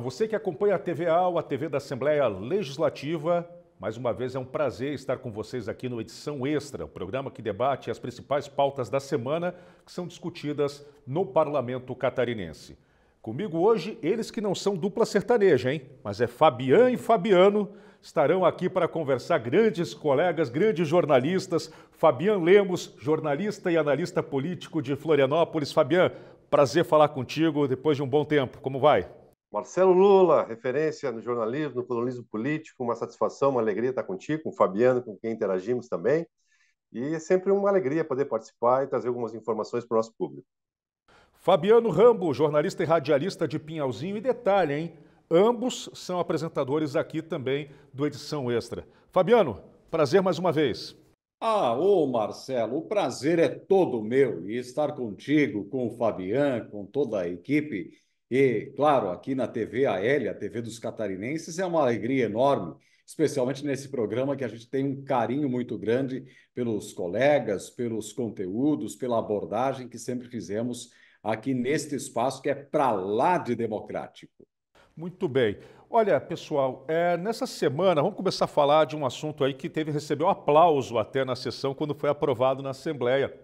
Para você que acompanha a TVA a TV da Assembleia Legislativa, mais uma vez é um prazer estar com vocês aqui no Edição Extra, o programa que debate as principais pautas da semana que são discutidas no parlamento catarinense. Comigo hoje, eles que não são dupla sertaneja, hein? Mas é Fabian e Fabiano, estarão aqui para conversar grandes colegas, grandes jornalistas. Fabian Lemos, jornalista e analista político de Florianópolis. Fabian, prazer falar contigo depois de um bom tempo. Como vai? Marcelo Lula, referência no jornalismo, no colonialismo político, uma satisfação, uma alegria estar contigo, com o Fabiano, com quem interagimos também. E é sempre uma alegria poder participar e trazer algumas informações para o nosso público. Fabiano Rambo, jornalista e radialista de Pinhalzinho. E detalhe, hein? Ambos são apresentadores aqui também do Edição Extra. Fabiano, prazer mais uma vez. Ah, ô Marcelo, o prazer é todo meu e estar contigo, com o Fabiano, com toda a equipe e, claro, aqui na TV Aélia, a TV dos Catarinenses, é uma alegria enorme, especialmente nesse programa que a gente tem um carinho muito grande pelos colegas, pelos conteúdos, pela abordagem que sempre fizemos aqui neste espaço que é para lá de democrático. Muito bem. Olha, pessoal, é, nessa semana vamos começar a falar de um assunto aí que teve recebeu aplauso até na sessão quando foi aprovado na Assembleia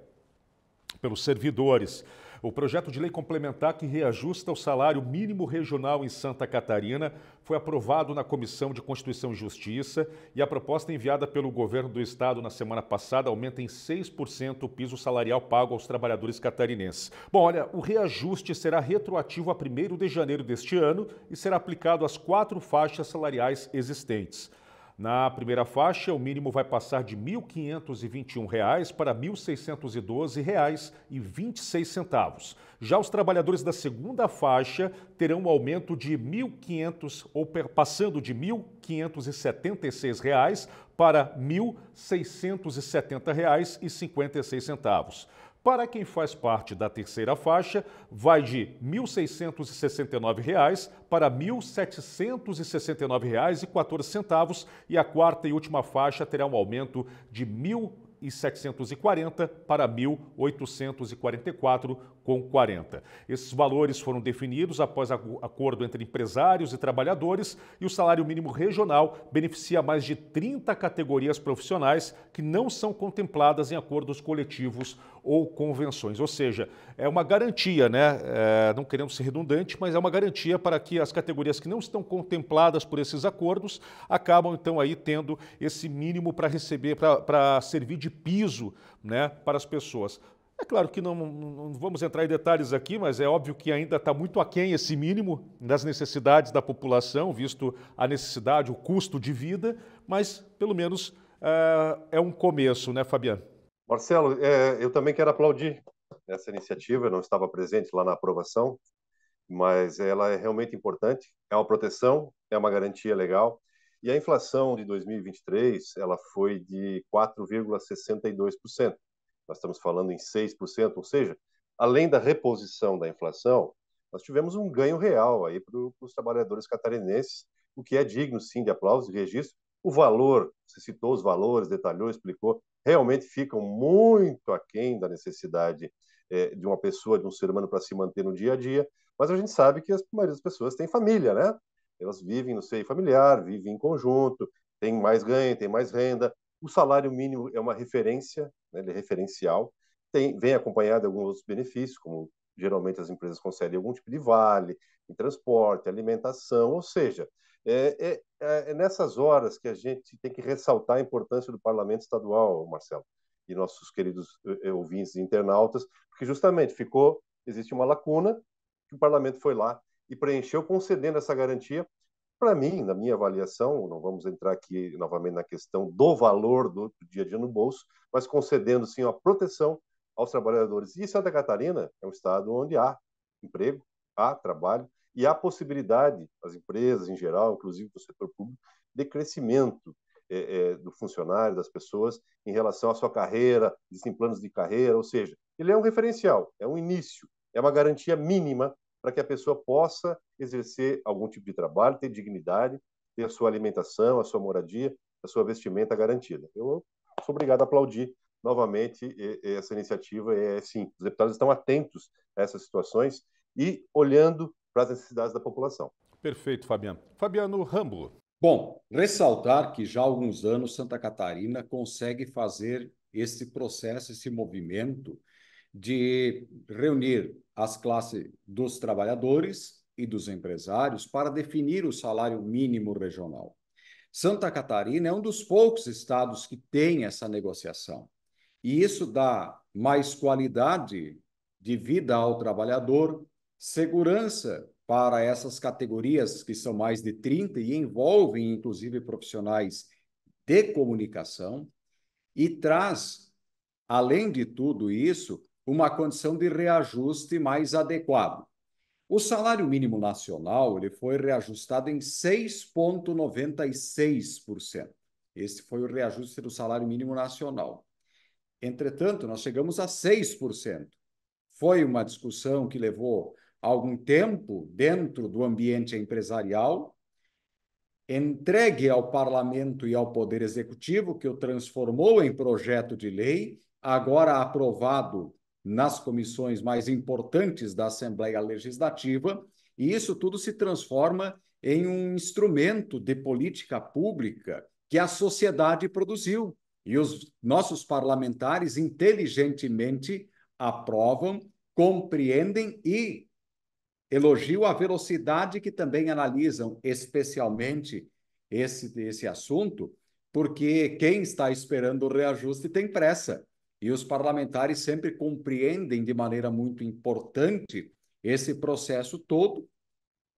pelos servidores. O projeto de lei complementar que reajusta o salário mínimo regional em Santa Catarina foi aprovado na Comissão de Constituição e Justiça e a proposta enviada pelo governo do estado na semana passada aumenta em 6% o piso salarial pago aos trabalhadores catarinenses. Bom, olha, o reajuste será retroativo a 1 de janeiro deste ano e será aplicado às quatro faixas salariais existentes. Na primeira faixa, o mínimo vai passar de R$ 1.521 para R$ 1.612,26. Já os trabalhadores da segunda faixa terão um aumento de 1.500 ou passando de R$ 1.576 para R$ 1.670,56. Para quem faz parte da terceira faixa, vai de R$ 1.669 para R$ 1.769,14 e a quarta e última faixa terá um aumento de R$ 1.740 para R$ 1.844 com 40. Esses valores foram definidos após acordo entre empresários e trabalhadores e o salário mínimo regional beneficia mais de 30 categorias profissionais que não são contempladas em acordos coletivos ou convenções. Ou seja, é uma garantia, né? É, não queremos ser redundante, mas é uma garantia para que as categorias que não estão contempladas por esses acordos acabam então aí tendo esse mínimo para receber, para servir de piso né, para as pessoas. É claro que não, não, vamos entrar em detalhes aqui, mas é óbvio que ainda está muito aquém esse mínimo das necessidades da população, visto a necessidade, o custo de vida, mas pelo menos eh, é um começo, né, Fabiano? Marcelo, é, eu também quero aplaudir essa iniciativa, eu não estava presente lá na aprovação, mas ela é realmente importante, é uma proteção, é uma garantia legal, e a inflação de 2023 ela foi de 4,62% nós estamos falando em 6%, ou seja, além da reposição da inflação, nós tivemos um ganho real aí para os trabalhadores catarinenses, o que é digno, sim, de aplausos e registro. O valor, você citou os valores, detalhou, explicou, realmente ficam muito aquém da necessidade é, de uma pessoa, de um ser humano para se manter no dia a dia, mas a gente sabe que a maioria das pessoas tem família, né? Elas vivem no seio familiar, vivem em conjunto, tem mais ganho, tem mais renda, o salário mínimo é uma referência, né, ele é referencial, tem, vem acompanhado de alguns outros benefícios, como geralmente as empresas concedem algum tipo de vale em transporte, alimentação, ou seja, é, é, é, é, nessas horas que a gente tem que ressaltar a importância do parlamento estadual, Marcelo, e nossos queridos eh, eh, ouvintes e internautas, porque justamente ficou, existe uma lacuna que o parlamento foi lá e preencheu concedendo essa garantia para mim, na minha avaliação, não vamos entrar aqui novamente na questão do valor do dia a dia no bolso, mas concedendo sim a proteção aos trabalhadores. E Santa Catarina é um estado onde há emprego, há trabalho e há possibilidade, as empresas em geral, inclusive do setor público, de crescimento é, é, do funcionário, das pessoas, em relação à sua carreira, existem planos de carreira, ou seja, ele é um referencial, é um início, é uma garantia mínima para que a pessoa possa exercer algum tipo de trabalho, ter dignidade, ter a sua alimentação, a sua moradia, a sua vestimenta garantida. Eu sou obrigado a aplaudir novamente essa iniciativa. É sim, os deputados estão atentos a essas situações e olhando para as necessidades da população. Perfeito, Fabiano. Fabiano Rambo. Bom, ressaltar que já há alguns anos Santa Catarina consegue fazer esse processo, esse movimento de reunir as classes dos trabalhadores e dos empresários para definir o salário mínimo regional. Santa Catarina é um dos poucos estados que tem essa negociação. E isso dá mais qualidade de vida ao trabalhador, segurança para essas categorias que são mais de 30 e envolvem inclusive profissionais de comunicação e traz, além de tudo isso, uma condição de reajuste mais adequado. O salário mínimo nacional ele foi reajustado em 6,96%. Esse foi o reajuste do salário mínimo nacional. Entretanto, nós chegamos a 6%. Foi uma discussão que levou algum tempo dentro do ambiente empresarial, entregue ao parlamento e ao poder executivo, que o transformou em projeto de lei, agora aprovado nas comissões mais importantes da Assembleia Legislativa, e isso tudo se transforma em um instrumento de política pública que a sociedade produziu. E os nossos parlamentares inteligentemente aprovam, compreendem e elogiam a velocidade que também analisam especialmente esse, esse assunto, porque quem está esperando o reajuste tem pressa e os parlamentares sempre compreendem de maneira muito importante esse processo todo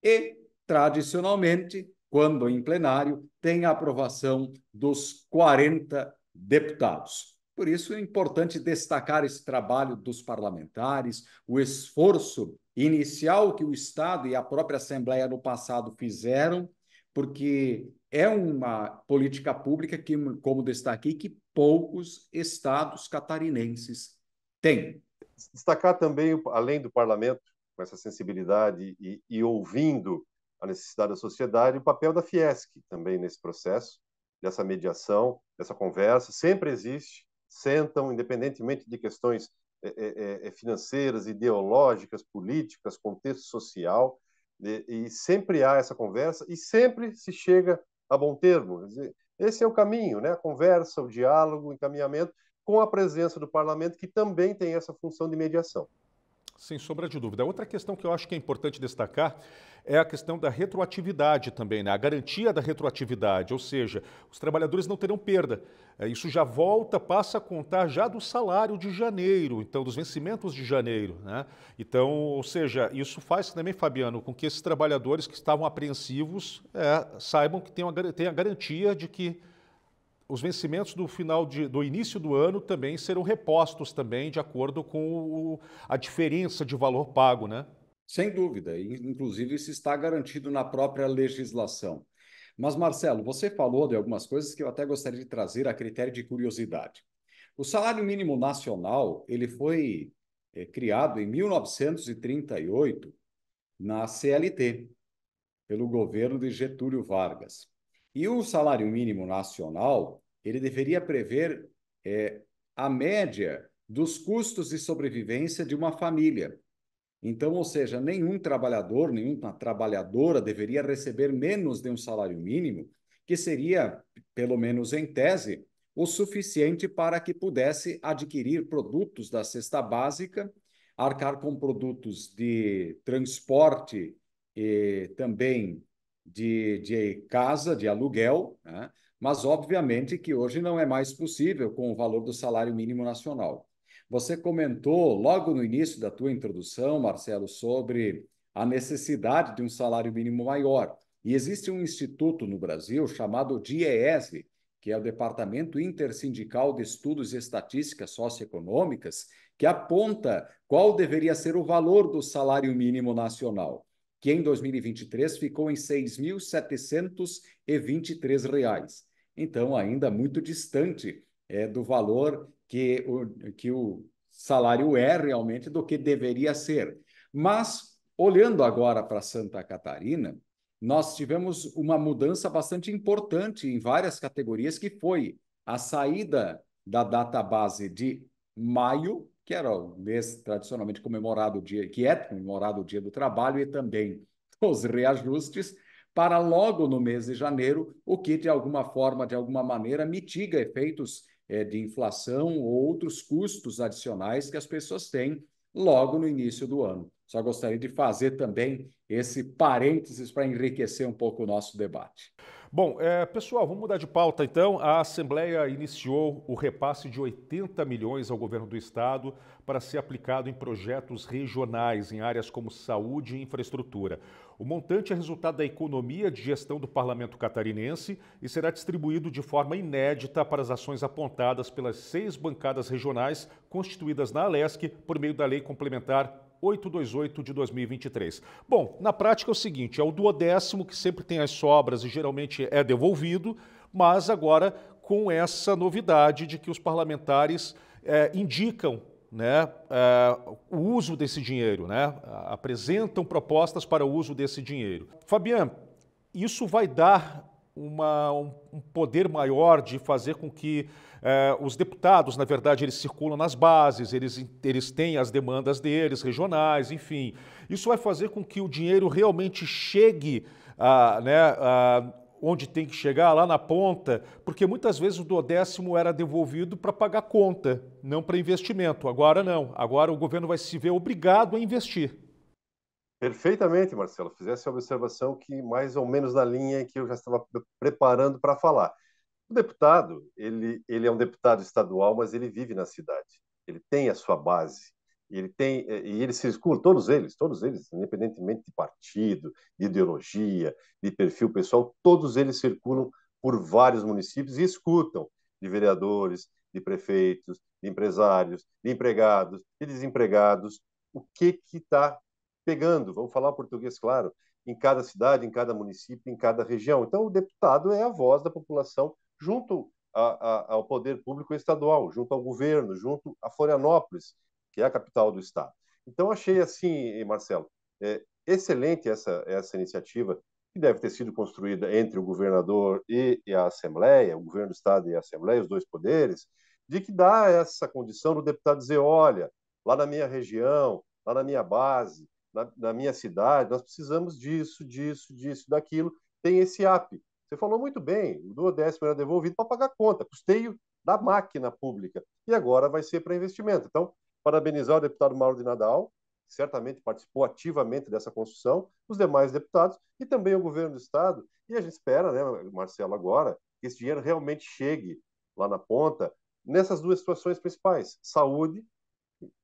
e, tradicionalmente, quando em plenário, tem a aprovação dos 40 deputados. Por isso é importante destacar esse trabalho dos parlamentares, o esforço inicial que o Estado e a própria Assembleia no passado fizeram, porque é uma política pública que, como destaquei, que poucos estados catarinenses têm. Destacar também, além do parlamento, com essa sensibilidade e, e ouvindo a necessidade da sociedade, o papel da Fiesc também nesse processo, dessa mediação, dessa conversa, sempre existe, sentam, independentemente de questões é, é, financeiras, ideológicas, políticas, contexto social, e, né, e sempre há essa conversa e sempre se chega a bom termo. Esse é o caminho, né? A conversa, o diálogo, o encaminhamento, com a presença do parlamento, que também tem essa função de mediação. Sem sombra de dúvida. Outra questão que eu acho que é importante destacar é a questão da retroatividade também, né? a garantia da retroatividade, ou seja, os trabalhadores não terão perda. É, isso já volta, passa a contar já do salário de janeiro, então dos vencimentos de janeiro. Né? Então, ou seja, isso faz também, Fabiano, com que esses trabalhadores que estavam apreensivos é, saibam que têm a garantia de que os vencimentos do final de, do início do ano também serão repostos também de acordo com o, a diferença de valor pago, né? Sem dúvida, inclusive isso está garantido na própria legislação. Mas Marcelo, você falou de algumas coisas que eu até gostaria de trazer a critério de curiosidade. O salário mínimo nacional, ele foi é, criado em 1938 na CLT, pelo governo de Getúlio Vargas. E o salário mínimo nacional, ele deveria prever é, a média dos custos de sobrevivência de uma família. Então, ou seja, nenhum trabalhador, nenhuma trabalhadora deveria receber menos de um salário mínimo, que seria, pelo menos em tese, o suficiente para que pudesse adquirir produtos da cesta básica, arcar com produtos de transporte e também de, de casa, de aluguel, né? mas obviamente que hoje não é mais possível com o valor do salário mínimo nacional. Você comentou logo no início da tua introdução, Marcelo, sobre a necessidade de um salário mínimo maior. E existe um instituto no Brasil chamado DIES, que é o Departamento Intersindical de Estudos e Estatísticas Socioeconômicas, que aponta qual deveria ser o valor do salário mínimo nacional que em 2023 ficou em R$ 6.723. Então, ainda muito distante é, do valor que o, que o salário é realmente do que deveria ser. Mas, olhando agora para Santa Catarina, nós tivemos uma mudança bastante importante em várias categorias, que foi a saída da data base de maio que era o mês tradicionalmente comemorado o dia, que é comemorado o Dia do Trabalho e também os reajustes, para logo no mês de janeiro, o que de alguma forma, de alguma maneira, mitiga efeitos eh, de inflação ou outros custos adicionais que as pessoas têm logo no início do ano. Só gostaria de fazer também esse parênteses para enriquecer um pouco o nosso debate. Bom, é, pessoal, vamos mudar de pauta então. A Assembleia iniciou o repasse de 80 milhões ao governo do estado para ser aplicado em projetos regionais em áreas como saúde e infraestrutura. O montante é resultado da economia de gestão do parlamento catarinense e será distribuído de forma inédita para as ações apontadas pelas seis bancadas regionais constituídas na Alesc por meio da Lei Complementar 828 de 2023. Bom, na prática é o seguinte: é o duodécimo que sempre tem as sobras e geralmente é devolvido, mas agora com essa novidade de que os parlamentares é, indicam né, é, o uso desse dinheiro, né, apresentam propostas para o uso desse dinheiro. Fabiano, isso vai dar uma, um poder maior de fazer com que eh, os deputados, na verdade, eles circulam nas bases, eles, eles têm as demandas deles, regionais, enfim. Isso vai fazer com que o dinheiro realmente chegue a, ah, né, a, ah, onde tem que chegar, lá na ponta, porque muitas vezes o décimo era devolvido para pagar conta, não para investimento. Agora não, agora o governo vai se ver obrigado a investir. Perfeitamente, Marcelo. Fizesse a observação que mais ou menos na linha que eu já estava preparando para falar. O deputado, ele, ele é um deputado estadual, mas ele vive na cidade. Ele tem a sua base. Ele tem eh, e ele se escuta todos eles, todos eles, independentemente de partido, de ideologia, de perfil pessoal, todos eles circulam por vários municípios e escutam de vereadores, de prefeitos, de empresários, de empregados, de desempregados, o que que está pegando? Vamos falar português, claro, em cada cidade, em cada município, em cada região. Então, o deputado é a voz da população junto a, a, ao poder público estadual, junto ao governo, junto a Florianópolis, que é a capital do estado. Então achei assim, Marcelo, é, excelente essa essa iniciativa que deve ter sido construída entre o governador e, e a Assembleia, o governo do estado e a Assembleia, os dois poderes, de que dá essa condição do deputado dizer, olha, lá na minha região, lá na minha base, na, na minha cidade, nós precisamos disso, disso, disso, daquilo, tem esse app. Você falou muito bem, o duodécimo era devolvido para pagar conta, custeio da máquina pública. E agora vai ser para investimento. Então, parabenizar o deputado Mauro de Nadal, que certamente participou ativamente dessa construção, os demais deputados e também o governo do Estado. E a gente espera, né, Marcelo, agora, que esse dinheiro realmente chegue lá na ponta nessas duas situações principais: saúde,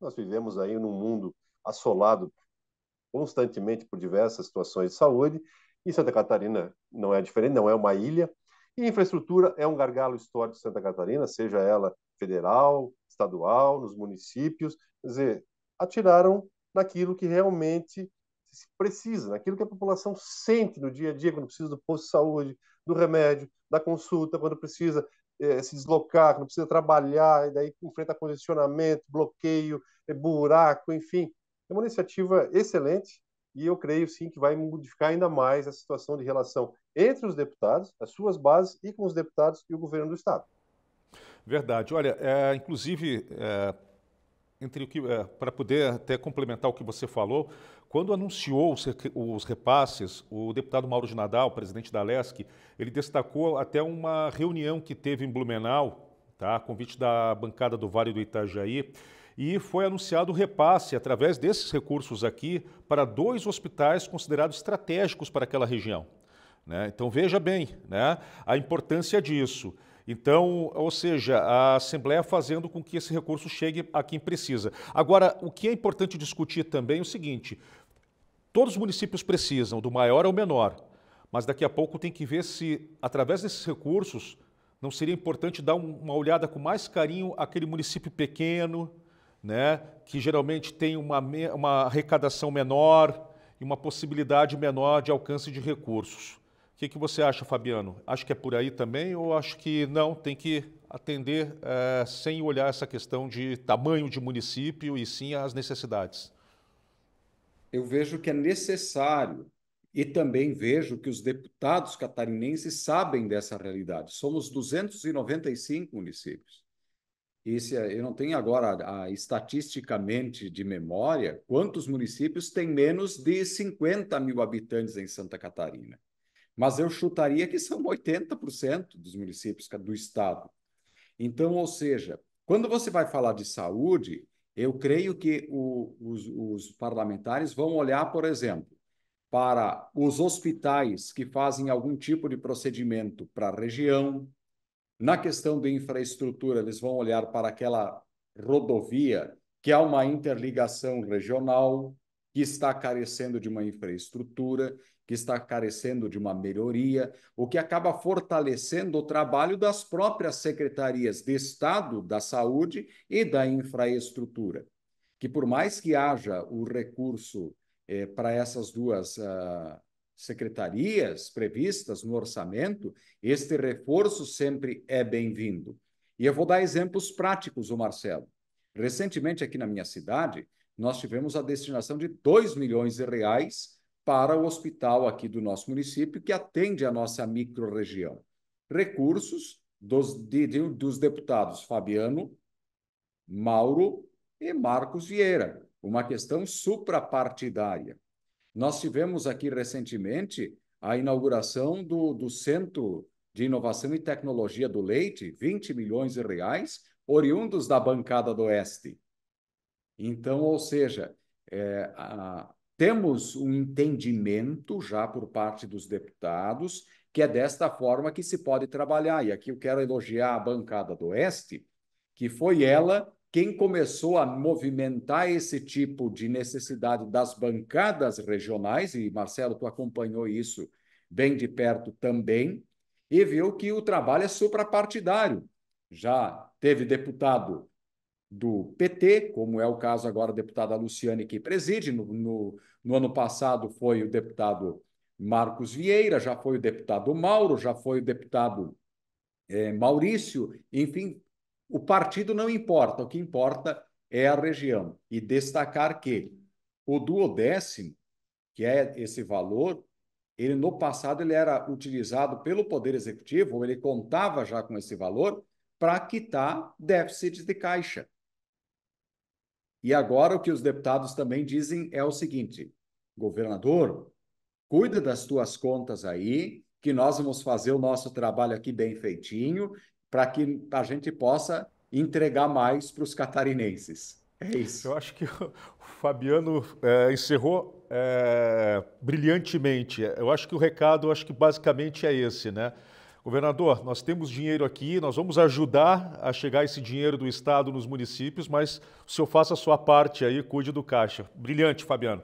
nós vivemos aí num mundo assolado constantemente por diversas situações de saúde, e Santa Catarina não é diferente, não é uma ilha. E infraestrutura é um gargalo histórico de Santa Catarina, seja ela federal, estadual, nos municípios. Quer dizer, atiraram naquilo que realmente se precisa, naquilo que a população sente no dia a dia, quando precisa do posto de saúde, do remédio, da consulta, quando precisa eh, se deslocar, quando precisa trabalhar, e daí enfrenta congestionamento, bloqueio, eh, buraco, enfim. É uma iniciativa excelente, e eu creio sim que vai modificar ainda mais a situação de relação entre os deputados, as suas bases e com os deputados e o governo do Estado. Verdade. Olha, é, inclusive, é, entre o que é, para poder até complementar o que você falou, quando anunciou os, os repasses, o deputado Mauro de Nadal, presidente da LESC, ele destacou até uma reunião que teve em Blumenau, tá, convite da bancada do Vale do Itajaí, e foi anunciado o repasse através desses recursos aqui para dois hospitais considerados estratégicos para aquela região. Né? Então veja bem né? a importância disso. Então, ou seja, a Assembleia fazendo com que esse recurso chegue a quem precisa. Agora, o que é importante discutir também é o seguinte: todos os municípios precisam, do maior ao menor, mas daqui a pouco tem que ver se, através desses recursos, não seria importante dar uma olhada com mais carinho aquele município pequeno, né, que geralmente tem uma, uma arrecadação menor e uma possibilidade menor de alcance de recursos. O que, que você acha, Fabiano? Acho que é por aí também ou acho que não, tem que atender é, sem olhar essa questão de tamanho de município e sim as necessidades? Eu vejo que é necessário e também vejo que os deputados catarinenses sabem dessa realidade. Somos 295 municípios esse, é, eu não tenho agora a, a, estatisticamente de memória quantos municípios têm menos de 50 mil habitantes em Santa Catarina. Mas eu chutaria que são 80% dos municípios do estado. Então, ou seja, quando você vai falar de saúde, eu creio que o, os, os parlamentares vão olhar, por exemplo, para os hospitais que fazem algum tipo de procedimento para a região, na questão de infraestrutura, eles vão olhar para aquela rodovia que há uma interligação regional, que está carecendo de uma infraestrutura, que está carecendo de uma melhoria, o que acaba fortalecendo o trabalho das próprias secretarias de Estado da Saúde e da Infraestrutura. Que por mais que haja o recurso eh, para essas duas ah, secretarias previstas no orçamento, este reforço sempre é bem-vindo. E eu vou dar exemplos práticos, o Marcelo. Recentemente, aqui na minha cidade, nós tivemos a destinação de 2 milhões de reais para o hospital aqui do nosso município, que atende a nossa microrregião. Recursos dos, de, de, dos deputados Fabiano, Mauro e Marcos Vieira. Uma questão suprapartidária. Nós tivemos aqui recentemente a inauguração do, do Centro de Inovação e Tecnologia do Leite, 20 milhões de reais, oriundos da bancada do Oeste. Então, ou seja, é, a, temos um entendimento já por parte dos deputados que é desta forma que se pode trabalhar. E aqui eu quero elogiar a bancada do Oeste, que foi ela quem começou a movimentar esse tipo de necessidade das bancadas regionais, e Marcelo, tu acompanhou isso bem de perto também, e viu que o trabalho é suprapartidário. Já teve deputado do PT, como é o caso agora da deputada Luciane, que preside. No, no, no, ano passado foi o deputado Marcos Vieira, já foi o deputado Mauro, já foi o deputado é, Maurício, enfim, o partido não importa, o que importa é a região. E destacar que o duodécimo, que é esse valor, ele no passado ele era utilizado pelo Poder Executivo, ele contava já com esse valor para quitar déficits de caixa. E agora o que os deputados também dizem é o seguinte: governador, cuida das tuas contas aí, que nós vamos fazer o nosso trabalho aqui bem feitinho para que a gente possa entregar mais para os catarinenses. É isso. Eu acho que o Fabiano é, encerrou é, brilhantemente. Eu acho que o recado, eu acho que basicamente é esse, né? Governador, nós temos dinheiro aqui, nós vamos ajudar a chegar esse dinheiro do Estado nos municípios, mas o senhor faça a sua parte aí, cuide do caixa. Brilhante, Fabiano.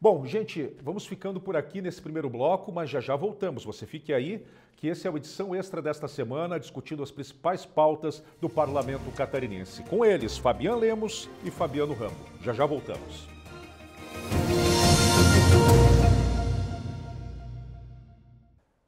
Bom, gente, vamos ficando por aqui nesse primeiro bloco, mas já já voltamos. Você fique aí, que esse é a edição extra desta semana, discutindo as principais pautas do parlamento catarinense. Com eles, Fabiano Lemos e Fabiano Rambo. Já já voltamos.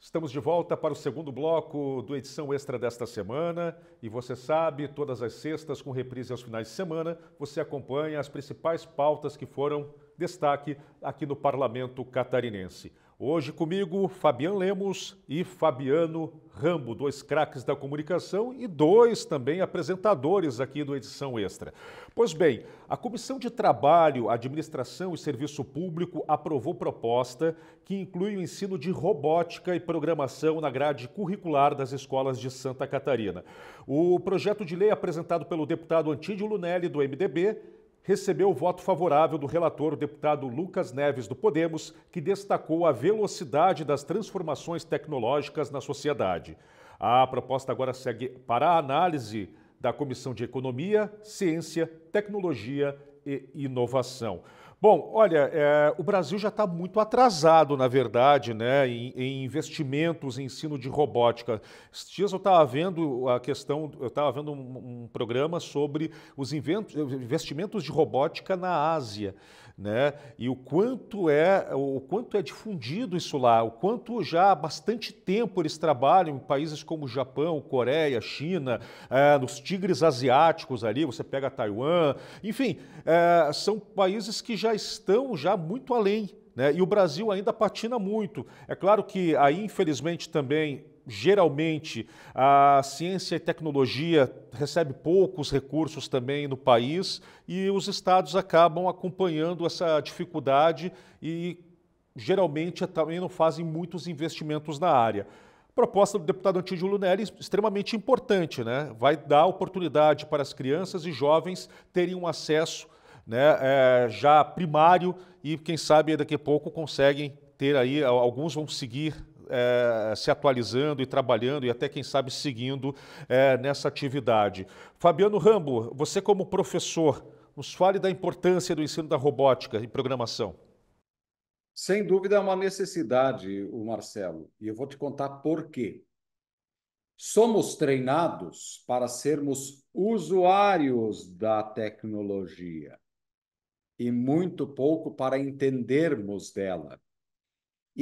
Estamos de volta para o segundo bloco do edição extra desta semana. E você sabe, todas as sextas, com reprise aos finais de semana, você acompanha as principais pautas que foram destaque aqui no parlamento catarinense. Hoje comigo, Fabiano Lemos e Fabiano Rambo, dois craques da comunicação e dois também apresentadores aqui do Edição Extra. Pois bem, a Comissão de Trabalho, Administração e Serviço Público aprovou proposta que inclui o ensino de robótica e programação na grade curricular das escolas de Santa Catarina. O projeto de lei apresentado pelo deputado Antídio Lunelli, do MDB, recebeu o voto favorável do relator, o deputado Lucas Neves, do Podemos, que destacou a velocidade das transformações tecnológicas na sociedade. A proposta agora segue para a análise da Comissão de Economia, Ciência, Tecnologia e Inovação. Bom, olha, é, o Brasil já está muito atrasado, na verdade, né, em, em, investimentos em ensino de robótica. Esses dias eu estava vendo a questão, eu estava vendo um, um, programa sobre os investimentos de robótica na Ásia né? E o quanto é o quanto é difundido isso lá, o quanto já há bastante tempo eles trabalham em países como Japão, Coreia, China, é, nos tigres asiáticos ali, você pega Taiwan, enfim, é, são países que já estão já muito além. Né? E o Brasil ainda patina muito. É claro que aí, infelizmente, também Geralmente, a ciência e tecnologia recebe poucos recursos também no país e os estados acabam acompanhando essa dificuldade e geralmente também não fazem muitos investimentos na área. A proposta do deputado Antídio Lunelli é extremamente importante, né? Vai dar oportunidade para as crianças e jovens terem um acesso né, é, já primário e quem sabe daqui a pouco conseguem ter aí, alguns vão seguir é, se atualizando e trabalhando e até, quem sabe, seguindo é, nessa atividade. Fabiano Rambo, você como professor, nos fale da importância do ensino da robótica e programação. Sem dúvida é uma necessidade, o Marcelo, e eu vou te contar por quê. Somos treinados para sermos usuários da tecnologia e muito pouco para entendermos dela.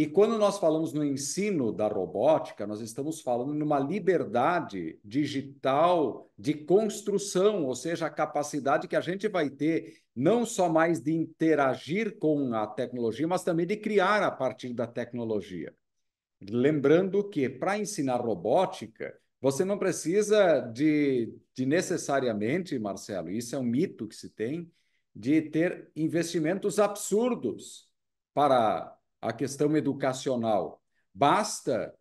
E quando nós falamos no ensino da robótica, nós estamos falando numa liberdade digital de construção, ou seja, a capacidade que a gente vai ter não só mais de interagir com a tecnologia, mas também de criar a partir da tecnologia. Lembrando que para ensinar robótica, você não precisa de, de necessariamente, Marcelo, isso é um mito que se tem, de ter investimentos absurdos para a questão educacional. Basta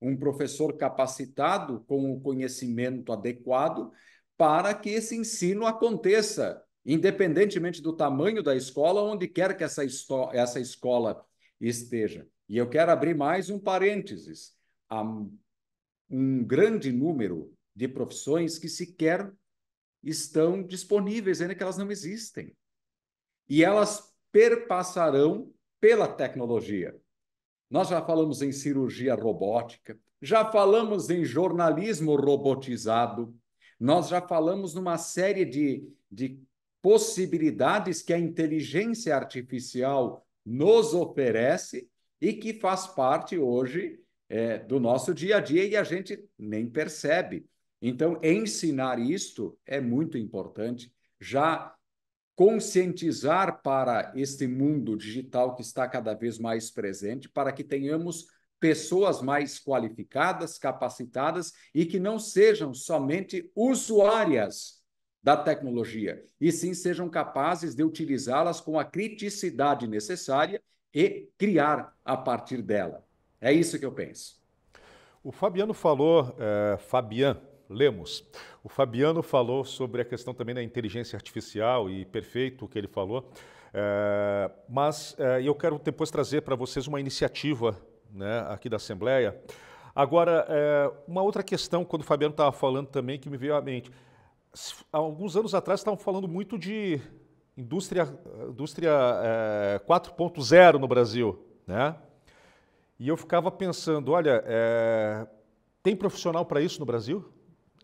um professor capacitado com o conhecimento adequado para que esse ensino aconteça, independentemente do tamanho da escola, onde quer que essa, essa escola esteja. E eu quero abrir mais um parênteses. Há um grande número de profissões que sequer estão disponíveis, ainda que elas não existem. E elas perpassarão pela tecnologia. Nós já falamos em cirurgia robótica, já falamos em jornalismo robotizado, nós já falamos numa série de, de possibilidades que a inteligência artificial nos oferece e que faz parte hoje é, do nosso dia a dia e a gente nem percebe. Então, ensinar isto é muito importante. Já conscientizar para este mundo digital que está cada vez mais presente, para que tenhamos pessoas mais qualificadas, capacitadas e que não sejam somente usuárias da tecnologia, e sim sejam capazes de utilizá-las com a criticidade necessária e criar a partir dela. É isso que eu penso. O Fabiano falou, é, Fabian, Lemos. O Fabiano falou sobre a questão também da inteligência artificial e perfeito o que ele falou. É, mas é, eu quero depois trazer para vocês uma iniciativa né, aqui da Assembleia. Agora, é, uma outra questão, quando o Fabiano estava falando também, que me veio à mente. alguns anos atrás estavam falando muito de indústria, indústria 4.0 é, no Brasil. Né? E eu ficava pensando, olha, é, tem profissional para isso no Brasil?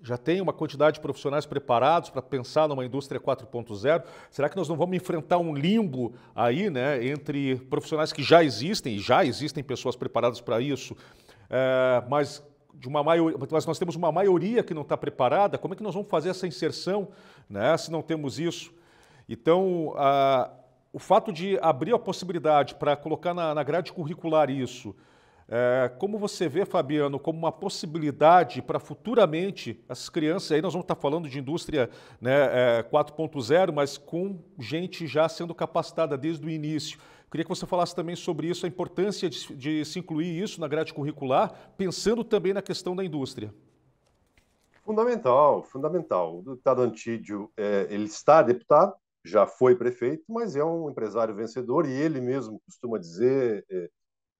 já tem uma quantidade de profissionais preparados para pensar numa indústria 4.0? Será que nós não vamos enfrentar um limbo aí, né, entre profissionais que já existem, e já existem pessoas preparadas para isso, é, mas de uma maioria, mas nós temos uma maioria que não está preparada. Como é que nós vamos fazer essa inserção, né, se não temos isso? Então, a, o fato de abrir a possibilidade para colocar na, na grade curricular isso, é, como você vê, Fabiano, como uma possibilidade para futuramente as crianças, aí nós vamos estar tá falando de indústria né, é, 4.0, mas com gente já sendo capacitada desde o início. Queria que você falasse também sobre isso, a importância de, de se incluir isso na grade curricular, pensando também na questão da indústria. Fundamental, fundamental. O deputado Antídio, é, ele está deputado, já foi prefeito, mas é um empresário vencedor e ele mesmo costuma dizer, é,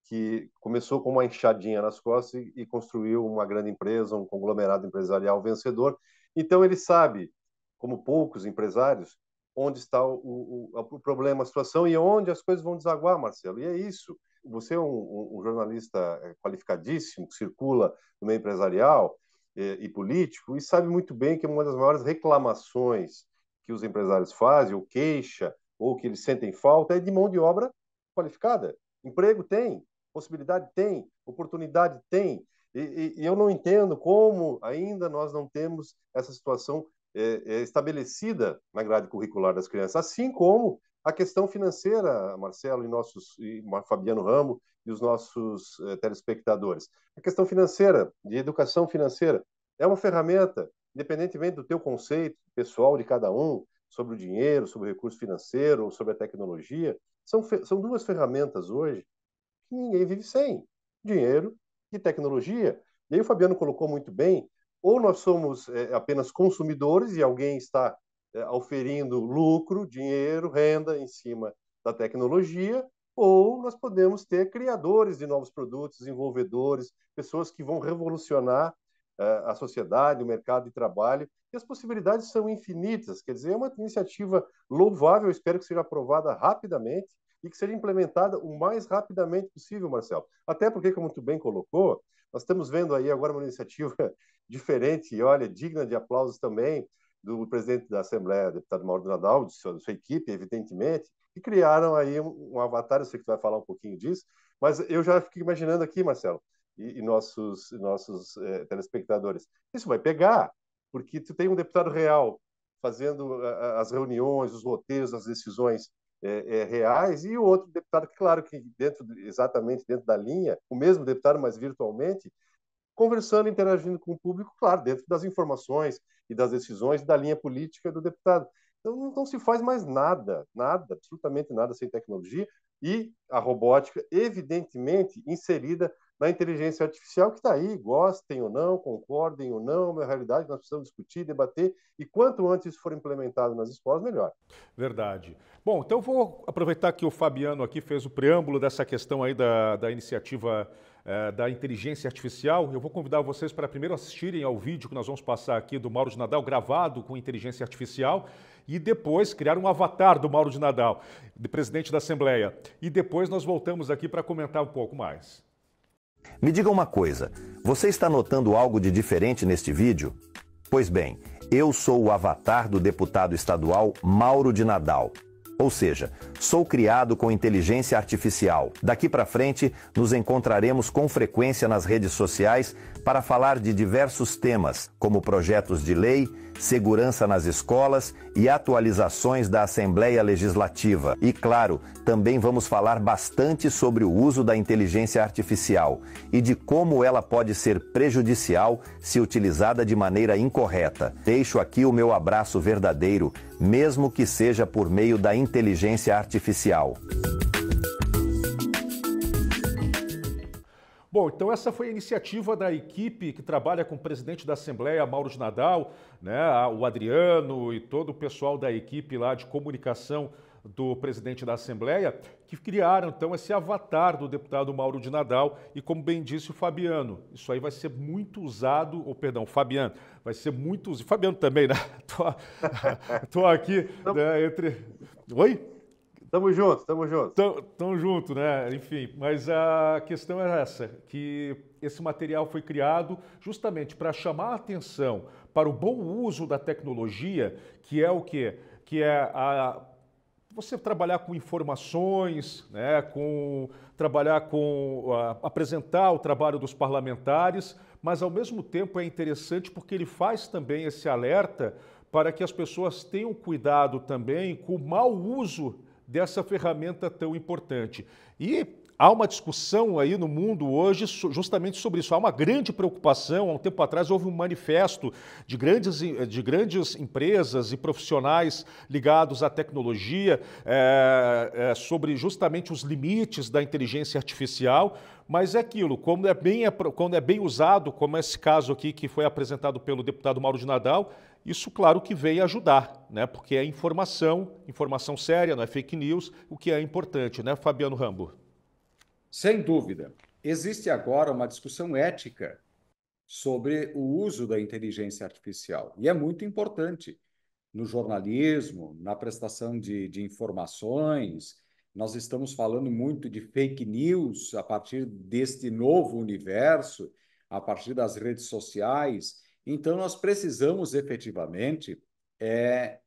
que começou com uma enxadinha nas costas e, e construiu uma grande empresa, um conglomerado empresarial vencedor. Então ele sabe, como poucos empresários, onde está o, o, o, problema, a situação e onde as coisas vão desaguar, Marcelo. E é isso. Você é um, um jornalista é, qualificadíssimo, que circula no meio empresarial é, e político, e sabe muito bem que é uma das maiores reclamações que os empresários fazem, ou queixa, ou que eles sentem falta, é de mão de obra qualificada. Emprego tem, Possibilidade tem, oportunidade tem. E, e, eu não entendo como ainda nós não temos essa situação é, é, estabelecida na grade curricular das crianças, assim como a questão financeira, Marcelo e nossos e Fabiano Ramo e os nossos é, telespectadores. A questão financeira, de educação financeira, é uma ferramenta, independentemente do teu conceito pessoal de cada um sobre o dinheiro, sobre o recurso financeiro, sobre a tecnologia, são, são duas ferramentas hoje que ninguém vive sem: dinheiro e tecnologia. E aí o Fabiano colocou muito bem: ou nós somos é, apenas consumidores e alguém está é, oferindo lucro, dinheiro, renda em cima da tecnologia, ou nós podemos ter criadores de novos produtos, desenvolvedores, pessoas que vão revolucionar é, a sociedade, o mercado de trabalho, e as possibilidades são infinitas. Quer dizer, é uma iniciativa louvável, espero que seja aprovada rapidamente, e que seja implementada o mais rapidamente possível, Marcelo. Até porque, como tu bem colocou, nós estamos vendo aí agora uma iniciativa diferente e, olha, digna de aplausos também do presidente da Assembleia, deputado Mauro Nadal, de sua, de sua equipe, evidentemente, que criaram aí um, um, avatar, eu sei que tu vai falar um pouquinho disso, mas eu já fico imaginando aqui, Marcelo, e, e nossos, nossos eh, telespectadores, isso vai pegar, porque tu tem um deputado real fazendo eh, as reuniões, os roteiros, as decisões é, é, reais, e o outro deputado, claro que dentro, exatamente dentro da linha, o mesmo deputado, mas virtualmente, conversando, interagindo com o público, claro, dentro das informações e das decisões da linha política do deputado. Então não, não se faz mais nada, nada, absolutamente nada sem tecnologia, e a robótica, evidentemente, inserida da inteligência artificial que está aí, gostem ou não, concordem ou não, é uma realidade nós precisamos discutir, debater, e quanto antes isso for implementado nas escolas, melhor. Verdade. Bom, então vou aproveitar que o Fabiano aqui fez o preâmbulo dessa questão aí da, da iniciativa eh, da inteligência artificial. Eu vou convidar vocês para primeiro assistirem ao vídeo que nós vamos passar aqui do Mauro de Nadal, gravado com inteligência artificial, e depois criar um avatar do Mauro de Nadal, de presidente da Assembleia. E depois nós voltamos aqui para comentar um pouco mais. Me diga uma coisa, você está notando algo de diferente neste vídeo? Pois bem, eu sou o avatar do deputado estadual Mauro de Nadal. Ou seja, sou criado com inteligência artificial. Daqui para frente, nos encontraremos com frequência nas redes sociais para falar de diversos temas, como projetos de lei, segurança nas escolas e atualizações da Assembleia Legislativa. E claro, também vamos falar bastante sobre o uso da inteligência artificial e de como ela pode ser prejudicial se utilizada de maneira incorreta. Deixo aqui o meu abraço verdadeiro, mesmo que seja por meio da inteligência artificial. Bom, então essa foi a iniciativa da equipe que trabalha com o presidente da Assembleia, Mauro de Nadal, né, o Adriano e todo o pessoal da equipe lá de comunicação do presidente da Assembleia, que criaram então esse avatar do deputado Mauro de Nadal e como bem disse o Fabiano, isso aí vai ser muito usado, ou perdão, Fabiano, vai ser muito usado, Fabiano também, né? Tô, tô aqui né, entre... Oi? Tamo junto, tamo junto. Tamo, junto, né? Enfim, mas a questão é essa, que esse material foi criado justamente para chamar a atenção para o bom uso da tecnologia, que é o quê? Que é a você trabalhar com informações, né, com trabalhar com a, apresentar o trabalho dos parlamentares, mas ao mesmo tempo é interessante porque ele faz também esse alerta para que as pessoas tenham cuidado também com o mau uso dessa ferramenta tão importante. E Há uma discussão aí no mundo hoje justamente sobre isso. Há uma grande preocupação. Há um tempo atrás houve um manifesto de grandes, de grandes empresas e profissionais ligados à tecnologia é, é, sobre justamente os limites da inteligência artificial. Mas é aquilo, quando é, bem, quando é bem usado, como é esse caso aqui que foi apresentado pelo deputado Mauro de Nadal, isso, claro, que veio ajudar, né? porque é informação, informação séria, não é fake news, o que é importante, né, Fabiano Rambo? Sem dúvida, existe agora uma discussão ética sobre o uso da inteligência artificial, e é muito importante no jornalismo, na prestação de, de informações. Nós estamos falando muito de fake news a partir deste novo universo, a partir das redes sociais. Então, nós precisamos efetivamente é,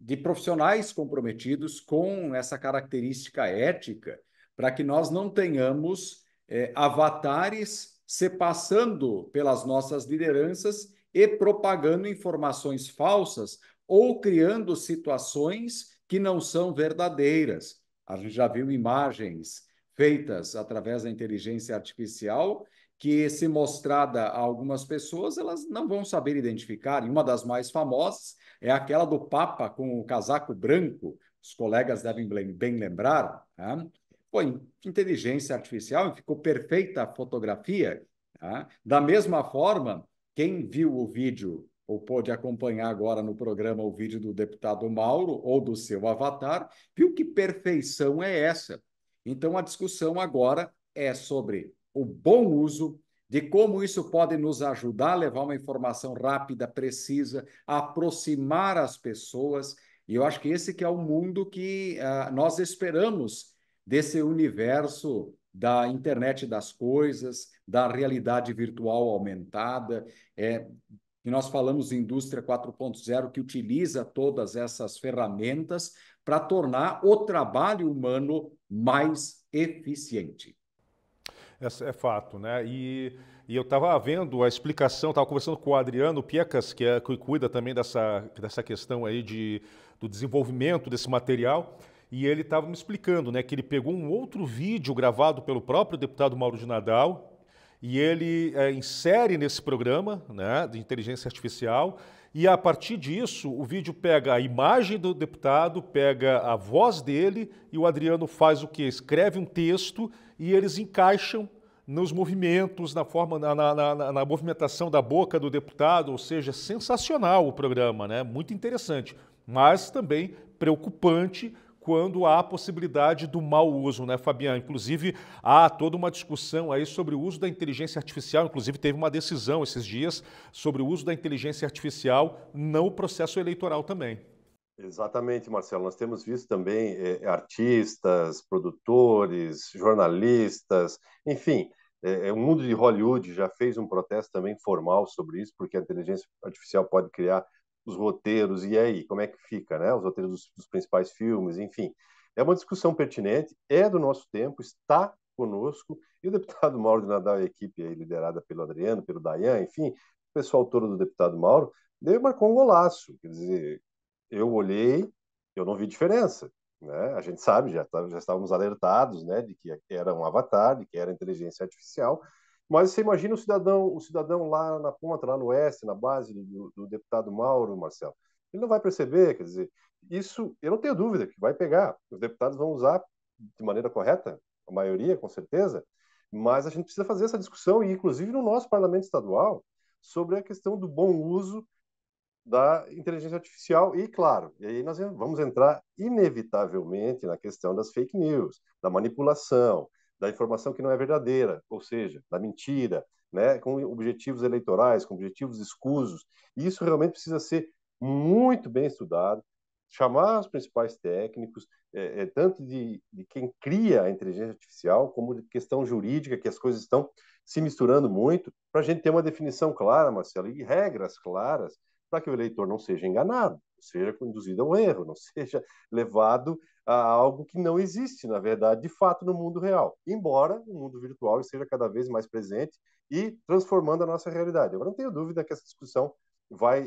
de profissionais comprometidos com essa característica ética para que nós não tenhamos é, avatares se passando pelas nossas lideranças e propagando informações falsas ou criando situações que não são verdadeiras. A gente já viu imagens feitas através da inteligência artificial que, se mostrada a algumas pessoas, elas não vão saber identificar. E uma das mais famosas é aquela do Papa com o casaco branco. Os colegas devem bem lembrar. Né? Pô, inteligência artificial e ficou perfeita a fotografia. Tá? Da mesma forma, quem viu o vídeo ou pôde acompanhar agora no programa o vídeo do deputado Mauro ou do seu avatar, viu que perfeição é essa. Então, a discussão agora é sobre o bom uso de como isso pode nos ajudar a levar uma informação rápida, precisa, aproximar as pessoas. E eu acho que esse que é o mundo que uh, nós esperamos desse universo da internet das coisas, da realidade virtual aumentada, é, e nós falamos indústria 4.0 que utiliza todas essas ferramentas para tornar o trabalho humano mais eficiente. Esse é, é fato, né? E, e eu estava vendo a explicação, estava conversando com o Adriano Piecas, que, é, que cuida também dessa, dessa questão aí de, do desenvolvimento desse material, e ele estava me explicando né, que ele pegou um outro vídeo gravado pelo próprio deputado Mauro de Nadal e ele é, insere nesse programa né, de inteligência artificial e a partir disso o vídeo pega a imagem do deputado, pega a voz dele e o Adriano faz o que? Escreve um texto e eles encaixam nos movimentos, na forma, na, na, na, na, movimentação da boca do deputado, ou seja, sensacional o programa, né? Muito interessante, mas também preocupante quando há a possibilidade do mau uso, né, Fabiana? Inclusive, há toda uma discussão aí sobre o uso da inteligência artificial, inclusive teve uma decisão esses dias sobre o uso da inteligência artificial no processo eleitoral também. Exatamente, Marcelo. Nós temos visto também é, artistas, produtores, jornalistas, enfim, é, o mundo de Hollywood já fez um protesto também formal sobre isso, porque a inteligência artificial pode criar os roteiros, e aí, como é que fica, né? Os roteiros dos, dos principais filmes, enfim. É uma discussão pertinente, é do nosso tempo, está conosco, e o deputado Mauro de Nadal e a equipe aí, liderada pelo Adriano, pelo Dayan, enfim, o pessoal todo do deputado Mauro, ele marcou um golaço. Quer dizer, eu olhei, eu não vi diferença. Né? A gente sabe, já, tá, já estávamos alertados né, de que era um avatar, de que era inteligência artificial, mas você imagina o cidadão, o cidadão lá na ponta, lá no oeste, na base do, do deputado Mauro, Marcelo. Ele não vai perceber, quer dizer, isso eu não tenho dúvida que vai pegar. Os deputados vão usar de maneira correta, a maioria, com certeza, mas a gente precisa fazer essa discussão, e inclusive no nosso parlamento estadual, sobre a questão do bom uso da inteligência artificial e, claro, e aí nós vamos entrar inevitavelmente na questão das fake news, da manipulação, da informação que não é verdadeira, ou seja, da mentira, né, com objetivos eleitorais, com objetivos escusos. isso realmente precisa ser muito bem estudado, chamar os principais técnicos, é, é, tanto de, de, quem cria a inteligência artificial, como de questão jurídica, que as coisas estão se misturando muito, para a gente ter uma definição clara, Marcelo, e regras claras para que o eleitor não seja enganado seja conduzido a um erro, não seja levado a algo que não existe, na verdade, de fato, no mundo real. Embora o mundo virtual esteja cada vez mais presente e transformando a nossa realidade. Eu não tenho dúvida que essa discussão vai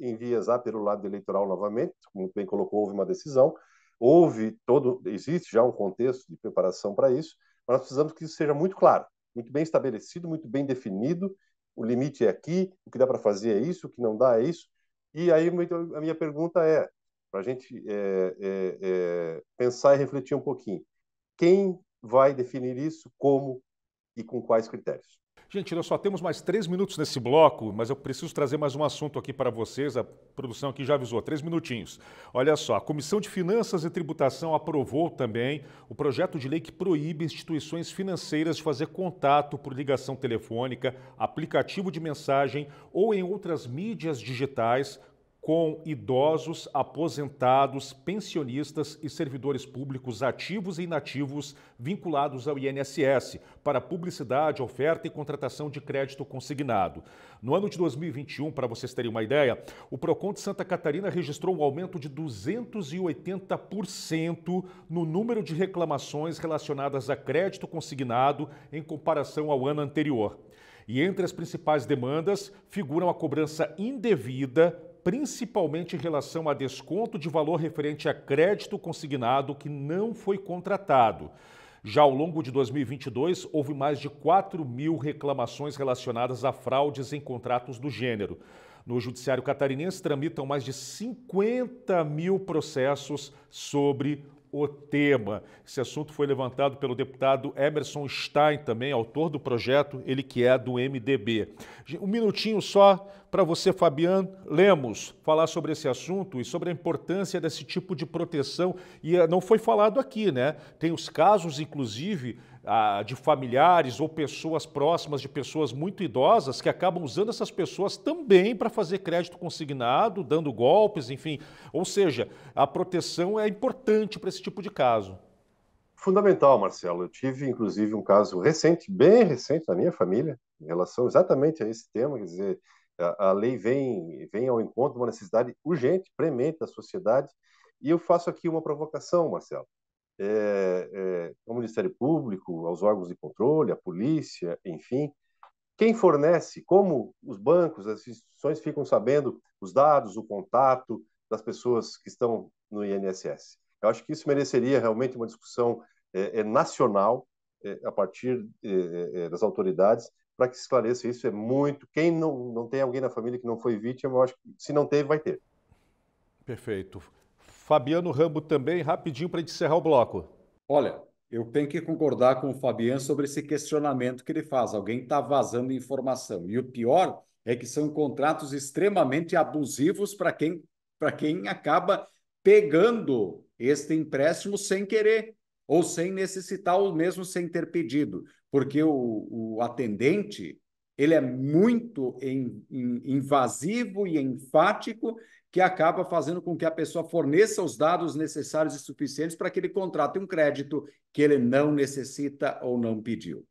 enviesar pelo lado eleitoral novamente, como bem colocou, houve uma decisão, houve todo, existe já um contexto de preparação para isso, mas nós precisamos que isso seja muito claro, muito bem estabelecido, muito bem definido, o limite é aqui, o que dá para fazer é isso, o que não dá é isso, e aí a minha pergunta é, para a gente é, é, é, pensar e refletir um pouquinho, quem vai definir isso, como e com quais critérios? Gente, nós só temos mais três minutos nesse bloco, mas eu preciso trazer mais um assunto aqui para vocês. A produção aqui já avisou, três minutinhos. Olha só, a Comissão de Finanças e Tributação aprovou também o projeto de lei que proíbe instituições financeiras de fazer contato por ligação telefônica, aplicativo de mensagem ou em outras mídias digitais com idosos, aposentados, pensionistas e servidores públicos ativos e inativos vinculados ao INSS para publicidade, oferta e contratação de crédito consignado. No ano de 2021, para vocês terem uma ideia, o Procon de Santa Catarina registrou um aumento de 280% no número de reclamações relacionadas a crédito consignado em comparação ao ano anterior. E entre as principais demandas figuram a cobrança indevida principalmente em relação a desconto de valor referente a crédito consignado que não foi contratado. Já ao longo de 2022, houve mais de 4 mil reclamações relacionadas a fraudes em contratos do gênero. No Judiciário Catarinense tramitam mais de 50 mil processos sobre o tema. Esse assunto foi levantado pelo deputado Emerson Stein, também autor do projeto, ele que é do MDB. Um minutinho só para você, Fabiano Lemos, falar sobre esse assunto e sobre a importância desse tipo de proteção. E eh, não foi falado aqui, né? Tem os casos, inclusive, de familiares ou pessoas próximas de pessoas muito idosas que acabam usando essas pessoas também para fazer crédito consignado, dando golpes, enfim. Ou seja, a proteção é importante para esse tipo de caso. Fundamental, Marcelo. Eu tive, inclusive, um caso recente, bem recente, na minha família, em relação exatamente a esse tema. Quer dizer, a, a lei vem, vem ao encontro de uma necessidade urgente, premente da sociedade. E eu faço aqui uma provocação, Marcelo é, ao é, é Ministério Público, aos órgãos de controle, à polícia, enfim. Quem fornece, como os bancos, as instituições ficam sabendo os dados, o contato das pessoas que estão no INSS? Eu acho que isso mereceria realmente uma discussão é, é nacional é, a partir é, das autoridades para que se esclareça isso. É muito. Quem não, não tem alguém na família que não foi vítima, eu acho que se não teve, vai ter. Perfeito. Fabiano Rambo também, rapidinho para encerrar o bloco. Olha, eu tenho que concordar com o Fabiano sobre esse questionamento que ele faz. Alguém está vazando informação. E o pior é que são contratos extremamente abusivos para quem, quem acaba pegando este empréstimo sem querer ou sem necessitar, ou mesmo sem ter pedido. Porque o, o atendente ele é muito invasivo e enfático que acaba fazendo com que a pessoa forneça os dados necessários e suficientes para que ele contrate um crédito que ele não necessita ou não pediu.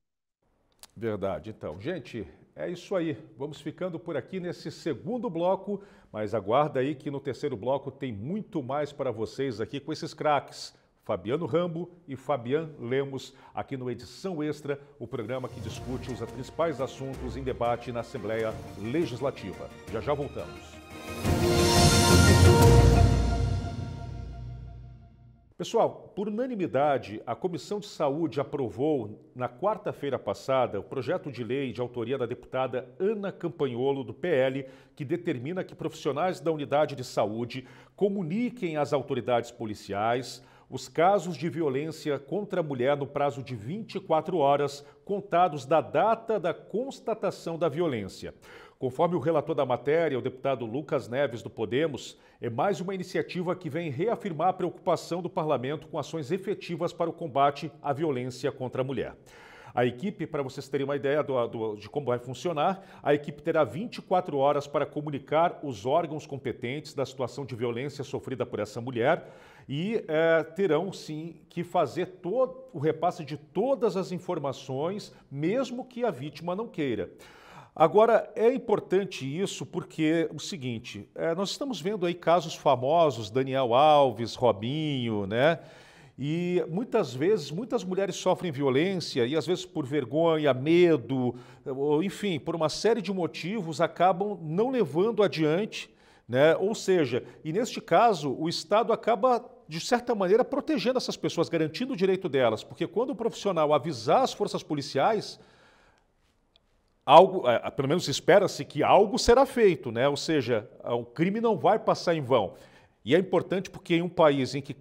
Verdade. Então, gente, é isso aí. Vamos ficando por aqui nesse segundo bloco, mas aguarda aí que no terceiro bloco tem muito mais para vocês aqui com esses craques. Fabiano Rambo e Fabian Lemos, aqui no Edição Extra, o programa que discute os principais assuntos em debate na Assembleia Legislativa. Já já voltamos. Pessoal, por unanimidade, a Comissão de Saúde aprovou na quarta-feira passada o projeto de lei de autoria da deputada Ana Campanholo, do PL, que determina que profissionais da unidade de saúde comuniquem às autoridades policiais os casos de violência contra a mulher no prazo de 24 horas, contados da data da constatação da violência. Conforme o relator da matéria, o deputado Lucas Neves do Podemos, é mais uma iniciativa que vem reafirmar a preocupação do parlamento com ações efetivas para o combate à violência contra a mulher. A equipe, para vocês terem uma ideia do, do, de como vai funcionar, a equipe terá 24 horas para comunicar os órgãos competentes da situação de violência sofrida por essa mulher e é, terão sim que fazer todo o repasse de todas as informações, mesmo que a vítima não queira. Agora, é importante isso porque o seguinte, é, nós estamos vendo aí casos famosos, Daniel Alves, Robinho, né? E muitas vezes, muitas mulheres sofrem violência e às vezes por vergonha, medo, enfim, por uma série de motivos acabam não levando adiante, né? Ou seja, e neste caso, o Estado acaba de certa maneira protegendo essas pessoas, garantindo o direito delas, porque quando o profissional avisar as forças policiais, algo, é, é, pelo menos espera-se que algo será feito, né? Ou seja, o crime não vai passar em vão. E é importante porque em um país em que,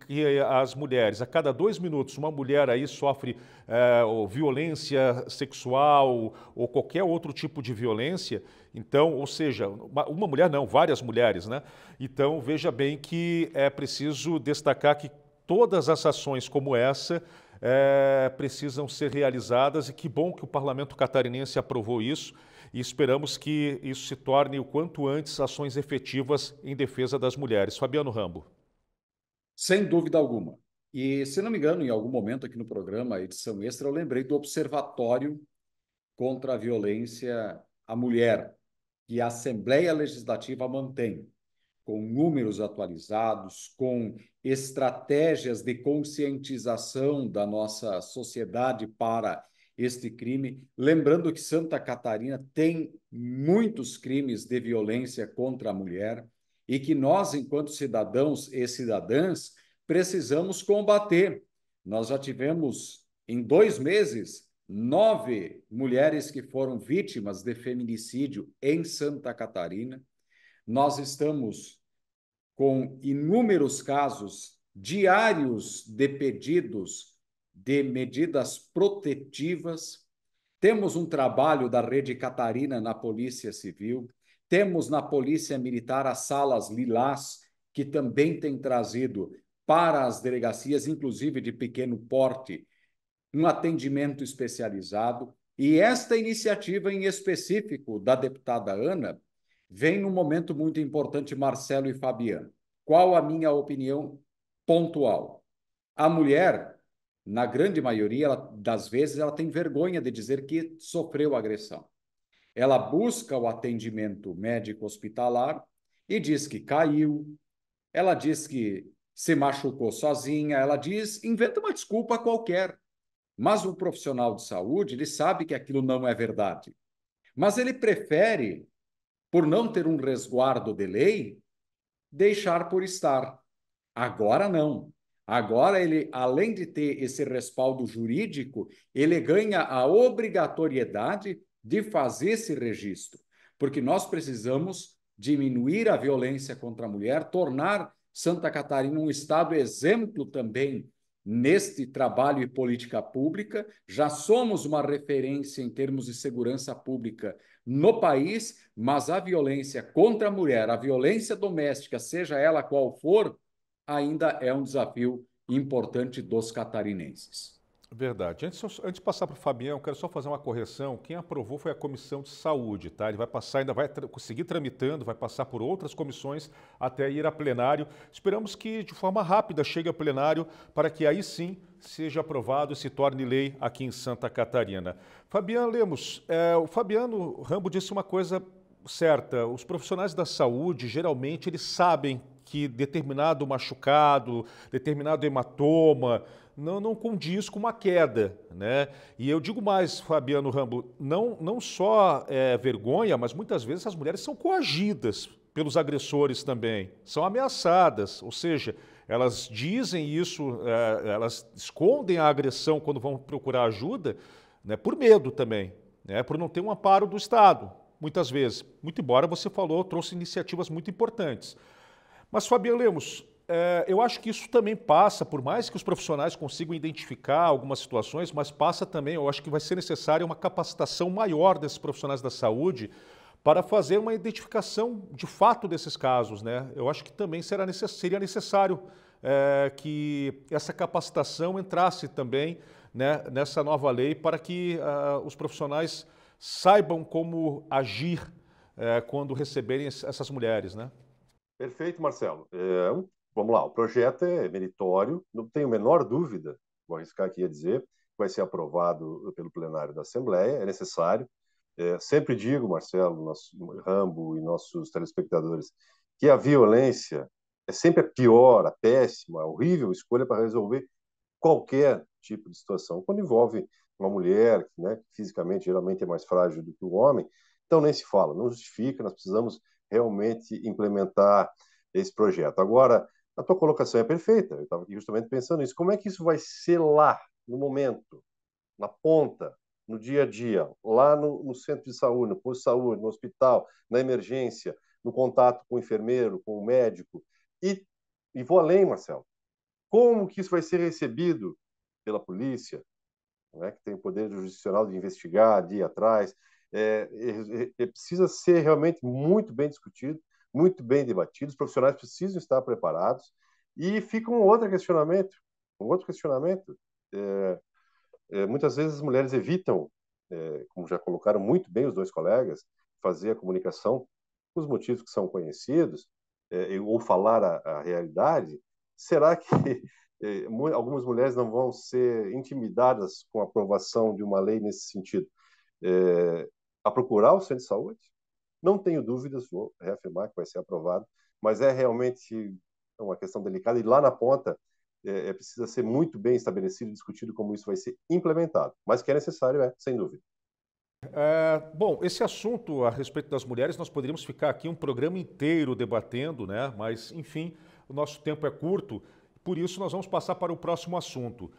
as mulheres, a cada dois minutos, uma mulher aí sofre é, violência sexual ou qualquer outro tipo de violência, então, ou seja, uma, uma, mulher não, várias mulheres, né? Então veja bem que é preciso destacar que todas as ações como essa é, precisam ser realizadas e que bom que o parlamento catarinense aprovou isso e esperamos que isso se torne o quanto antes ações efetivas em defesa das mulheres. Fabiano Rambo. Sem dúvida alguma. E, se não me engano, em algum momento aqui no programa, edição extra, eu lembrei do Observatório contra a Violência à Mulher, que a Assembleia Legislativa mantém com números atualizados, com estratégias de conscientização da nossa sociedade para este crime. Lembrando que Santa Catarina tem muitos crimes de violência contra a mulher e que nós, enquanto cidadãos e cidadãs, precisamos combater. Nós já tivemos, em dois meses, nove mulheres que foram vítimas de feminicídio em Santa Catarina. Nós estamos com inúmeros casos diários de pedidos de medidas protetivas. Temos um trabalho da Rede Catarina na Polícia Civil, temos na Polícia Militar as salas lilás, que também tem trazido para as delegacias, inclusive de pequeno porte, um atendimento especializado. E esta iniciativa em específico da deputada Ana Vem num momento muito importante Marcelo e Fabiano. Qual a minha opinião pontual? A mulher, na grande maioria ela, das vezes, ela tem vergonha de dizer que sofreu agressão. Ela busca o atendimento médico hospitalar e diz que caiu, ela diz que se machucou sozinha, ela diz, inventa uma desculpa qualquer. Mas o profissional de saúde, ele sabe que aquilo não é verdade. Mas ele prefere por não ter um resguardo de lei, deixar por estar. Agora não. Agora ele, além de ter esse respaldo jurídico, ele ganha a obrigatoriedade de fazer esse registro, porque nós precisamos diminuir a violência contra a mulher, tornar Santa Catarina um estado exemplo também neste trabalho e política pública, já somos uma referência em termos de segurança pública no país, mas a violência contra a mulher, a violência doméstica, seja ela qual for, ainda é um desafio importante dos catarinenses. Verdade. Antes, antes de passar para o Fabião, quero só fazer uma correção. Quem aprovou foi a Comissão de Saúde, tá? Ele vai passar, ainda vai conseguir tramitando, vai passar por outras comissões até ir a plenário. Esperamos que de forma rápida chegue a plenário para que aí sim seja aprovado e se torne lei aqui em Santa Catarina. Fabiano Lemos, é, o Fabiano Rambo disse uma coisa certa. Os profissionais da saúde, geralmente, eles sabem que determinado machucado, determinado hematoma, não, não condiz com uma queda. Né? E eu digo mais, Fabiano Rambo, não, não só é vergonha, mas muitas vezes as mulheres são coagidas pelos agressores também, são ameaçadas, ou seja, elas dizem isso, é, elas escondem a agressão quando vão procurar ajuda, né, por medo também, né, por não ter um amparo do Estado, muitas vezes. Muito embora você falou, trouxe iniciativas muito importantes. Mas, Fabiano Lemos, é, eu acho que isso também passa, por mais que os profissionais consigam identificar algumas situações, mas passa também, eu acho que vai ser necessária uma capacitação maior desses profissionais da saúde para fazer uma identificação de fato desses casos. Né? Eu acho que também será necess seria necessário é, que essa capacitação entrasse também né, nessa nova lei para que uh, os profissionais saibam como agir é, quando receberem essas mulheres. Né? Perfeito, Marcelo. É um vamos lá, o projeto é meritório, não tenho a menor dúvida, vou arriscar aqui a dizer, vai ser aprovado pelo plenário da Assembleia, é necessário. É, sempre digo, Marcelo, nosso, Rambo e nossos telespectadores, que a violência é sempre a pior, a péssima, a horrível escolha para resolver qualquer tipo de situação. Quando envolve uma mulher, né, que fisicamente geralmente é mais frágil do que o homem, então nem se fala, não justifica, nós precisamos realmente implementar esse projeto. Agora, a tua colocação é perfeita. Eu estava justamente pensando nisso. Como é que isso vai ser lá, no momento, na ponta, no dia a dia, lá no, no centro de saúde, no posto de saúde, no hospital, na emergência, no contato com o enfermeiro, com o médico? E, e vou além, Marcelo. Como que isso vai ser recebido pela polícia, né, que tem o poder judicial de investigar, de ir atrás? É, é, é, é, precisa ser realmente muito bem discutido muito bem debatidos, os profissionais precisam estar preparados. E fica um outro questionamento, um outro questionamento. É, é, muitas vezes as mulheres evitam, é, como já colocaram muito bem os dois colegas, fazer a comunicação os motivos que são conhecidos é, ou falar a, a, realidade. Será que é, algumas mulheres não vão ser intimidadas com a aprovação de uma lei nesse sentido? É, a procurar o centro de saúde? Não tenho dúvidas, vou reafirmar que vai ser aprovado, mas é realmente uma questão delicada e lá na ponta é, é precisa ser muito bem estabelecido e discutido como isso vai ser implementado. Mas que é necessário, é, sem dúvida. É, bom, esse assunto a respeito das mulheres, nós poderíamos ficar aqui um programa inteiro debatendo, né? Mas, enfim, o nosso tempo é curto, por isso nós vamos passar para o próximo assunto.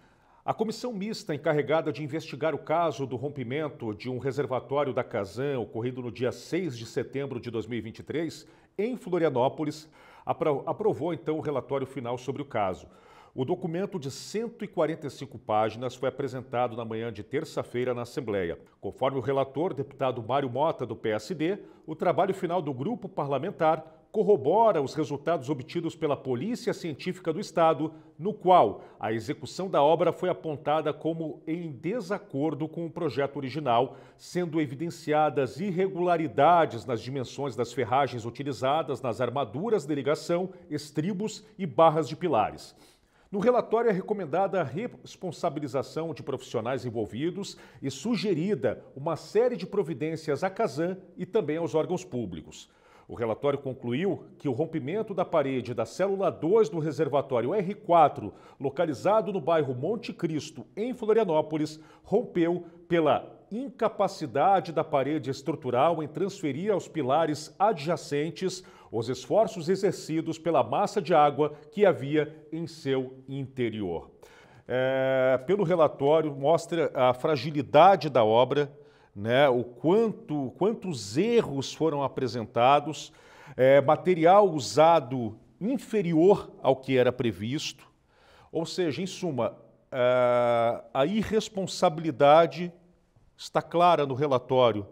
A comissão mista encarregada de investigar o caso do rompimento de um reservatório da Casan, ocorrido no dia 6 de setembro de 2023, em Florianópolis, aprovou então o relatório final sobre o caso. O documento de 145 páginas foi apresentado na manhã de terça-feira na Assembleia. Conforme o relator, deputado Mário Mota, do PSD, o trabalho final do grupo parlamentar corrobora os resultados obtidos pela Polícia Científica do Estado, no qual a execução da obra foi apontada como em desacordo com o projeto original, sendo evidenciadas irregularidades nas dimensões das ferragens utilizadas nas armaduras de ligação, estribos e barras de pilares. No relatório é recomendada a responsabilização de profissionais envolvidos e sugerida uma série de providências à Casan e também aos órgãos públicos. O relatório concluiu que o rompimento da parede da célula 2 do reservatório R4, localizado no bairro Monte Cristo, em Florianópolis, rompeu pela incapacidade da parede estrutural em transferir aos pilares adjacentes os esforços exercidos pela massa de água que havia em seu interior. É, pelo relatório, mostra a fragilidade da obra né, o quanto, quantos erros foram apresentados, é, material usado inferior ao que era previsto, ou seja, em suma, é, a irresponsabilidade está clara no relatório.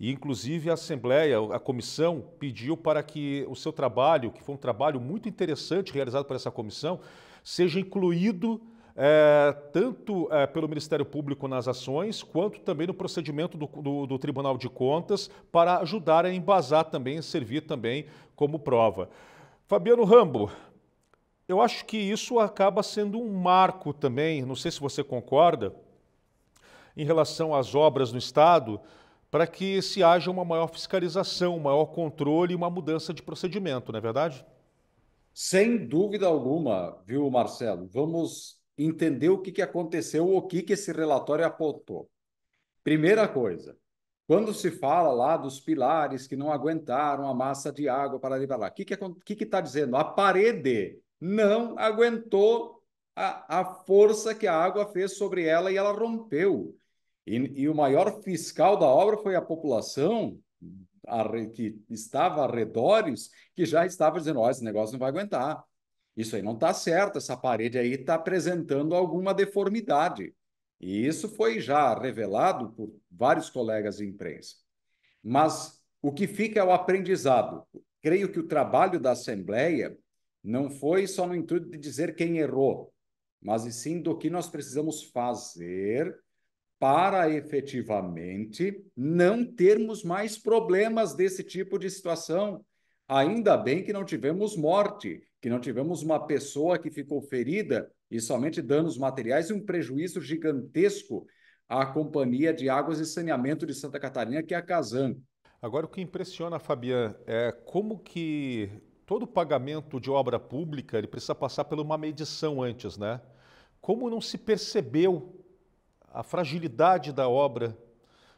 E, inclusive, a Assembleia, a comissão, pediu para que o seu trabalho, que foi um trabalho muito interessante realizado por essa comissão, seja incluído é, tanto é, pelo Ministério Público nas ações, quanto também no procedimento do, do, do, Tribunal de Contas, para ajudar a embasar também, servir também como prova. Fabiano Rambo, eu acho que isso acaba sendo um marco também, não sei se você concorda, em relação às obras no Estado, para que se haja uma maior fiscalização, maior controle e uma mudança de procedimento, não é verdade? Sem dúvida alguma, viu, Marcelo? Vamos entender o que, que aconteceu, o que, que esse relatório apontou. Primeira coisa, quando se fala lá dos pilares que não aguentaram a massa de água para levar lá, o que está que, que tá dizendo? A parede não aguentou a, a força que a água fez sobre ela e ela rompeu. E, e o maior fiscal da obra foi a população a, que estava arredores, redores, que já estava dizendo: oh, esse negócio não vai aguentar. Isso aí não está certo, essa parede aí está apresentando alguma deformidade. E isso foi já revelado por vários colegas de imprensa. Mas o que fica é o aprendizado. Creio que o trabalho da Assembleia não foi só no intuito de dizer quem errou, mas e sim do que nós precisamos fazer para efetivamente não termos mais problemas desse tipo de situação. Ainda bem que não tivemos morte, que não tivemos uma pessoa que ficou ferida e somente danos materiais e um prejuízo gigantesco à Companhia de Águas e Saneamento de Santa Catarina, que é a Casan. Agora, o que impressiona, Fabian, é como que todo pagamento de obra pública ele precisa passar por uma medição antes, né? Como não se percebeu a fragilidade da obra